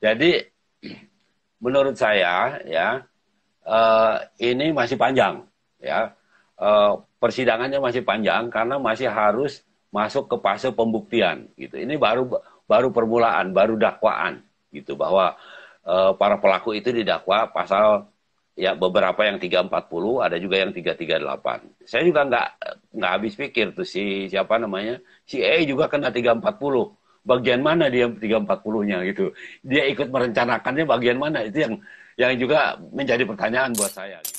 Jadi menurut saya ya uh, ini masih panjang ya uh, persidangannya masih panjang karena masih harus masuk ke fase pembuktian gitu. Ini baru baru permulaan, baru dakwaan gitu bahwa uh, para pelaku itu didakwa pasal ya beberapa yang 340 ada juga yang 338 saya juga nggak nggak habis pikir tuh si siapa namanya si E juga kena 340 bagian mana dia 340-nya gitu. Dia ikut merencanakannya bagian mana itu yang yang juga menjadi pertanyaan buat saya. Gitu.